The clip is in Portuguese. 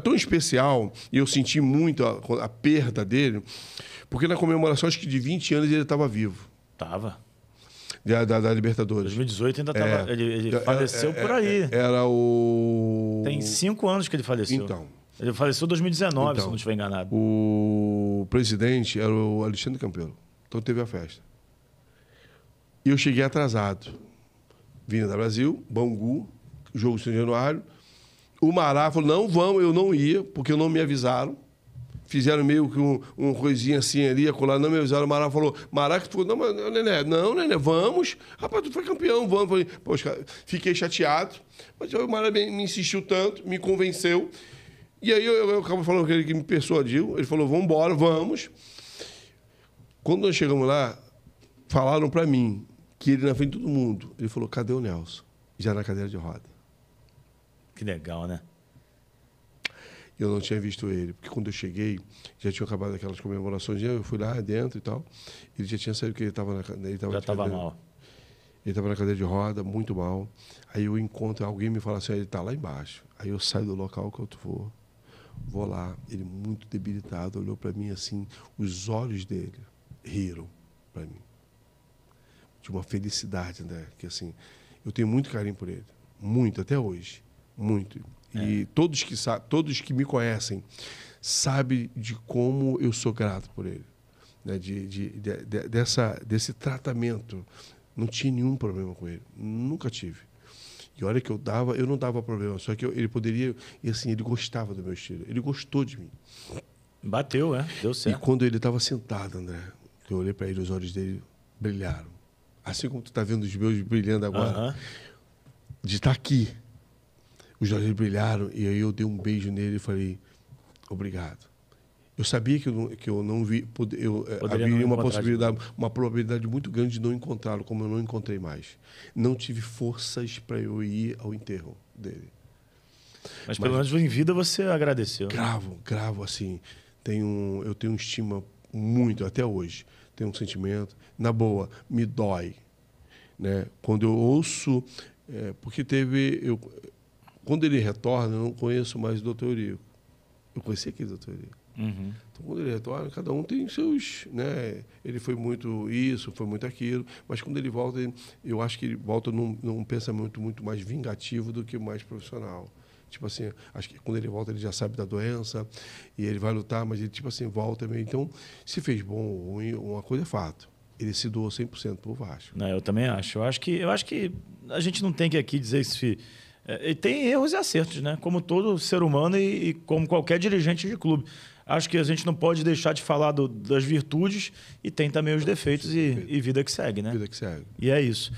tão especial e eu senti muito a, a perda dele, porque na comemoração, acho que de 20 anos, ele estava vivo. Tava. Da, da, da, Libertadores. 2018 ainda estava. É, ele, ele é, é, faleceu por aí. É, era o. Tem cinco anos que ele faleceu. Então. Ele faleceu em 2019, então, se não estiver enganado. O presidente era o Alexandre Campelo. Então teve a festa. E eu cheguei atrasado. vindo da Brasil, Bangu, jogo São Januário o Mará falou: não vamos, eu não ia, porque não me avisaram. Fizeram meio que um, um coisinha assim ali, não me avisaram. O Mará falou: Mará que falou: não, mas, Nené, não, Nené, vamos. Rapaz, tu foi campeão, vamos. Falei, Poxa, fiquei chateado, mas o Mará me insistiu tanto, me convenceu. E aí eu, eu, eu acabo falando com ele que me persuadiu. Ele falou: vamos embora, vamos. Quando nós chegamos lá, falaram para mim que ele na frente de todo mundo. Ele falou: cadê o Nelson? Já na cadeira de roda. Que legal, né? Eu não tinha visto ele, porque quando eu cheguei, já tinha acabado aquelas comemorações, eu fui lá dentro e tal. Ele já tinha saído que ele estava na ele tava Já estava mal. Ele estava na cadeira de roda, muito mal. Aí eu encontro alguém me fala assim, ele está lá embaixo. Aí eu saio do local que eu vou, vou lá. Ele muito debilitado, olhou para mim assim, os olhos dele riram para mim, de uma felicidade, né? Que assim, eu tenho muito carinho por ele, muito até hoje muito. É. E todos que, todos que me conhecem sabem de como eu sou grato por ele. Né? De, de, de, de, dessa, desse tratamento. Não tinha nenhum problema com ele. Nunca tive. E olha que eu dava, eu não dava problema, só que eu, ele poderia, e assim, ele gostava do meu estilo, ele gostou de mim. Bateu, é, deu certo. E quando ele estava sentado, André, eu olhei para ele, os olhos dele brilharam. Assim como tu está vendo os meus brilhando agora, uh -huh. de estar tá aqui, os olhos brilharam e aí eu dei um beijo nele e falei, obrigado. Eu sabia que eu não, que eu não vi, pod, eu, eh, Poderia havia uma possibilidade, uma probabilidade muito grande de não encontrá-lo, como eu não encontrei mais. Não tive forças para eu ir ao enterro dele. Mas, Mas pelo menos em vida você agradeceu. Né? Gravo, gravo assim. Tenho, eu tenho um estima muito até hoje. Tenho um sentimento. Na boa, me dói. Né? Quando eu ouço. É, porque teve. Eu, quando ele retorna, eu não conheço mais o doutor Eurico. Eu conheci aquele doutor Eurico. Uhum. Então, quando ele retorna, cada um tem seus. Né? Ele foi muito isso, foi muito aquilo, mas quando ele volta, eu acho que ele volta num, num pensamento muito mais vingativo do que mais profissional. Tipo assim, acho que quando ele volta, ele já sabe da doença e ele vai lutar, mas ele, tipo assim, volta meio. Então, se fez bom ou ruim, uma coisa é fato. Ele se doou 100% o Vasco. Não, eu também acho. Eu acho que, eu acho que a gente não tem que aqui dizer se é, e tem erros e acertos, né? Como todo ser humano e, e, como qualquer dirigente de clube. Acho que a gente não pode deixar de falar do, das virtudes e tem também os defeitos e, e, vida que segue, né? Vida que segue. E é isso.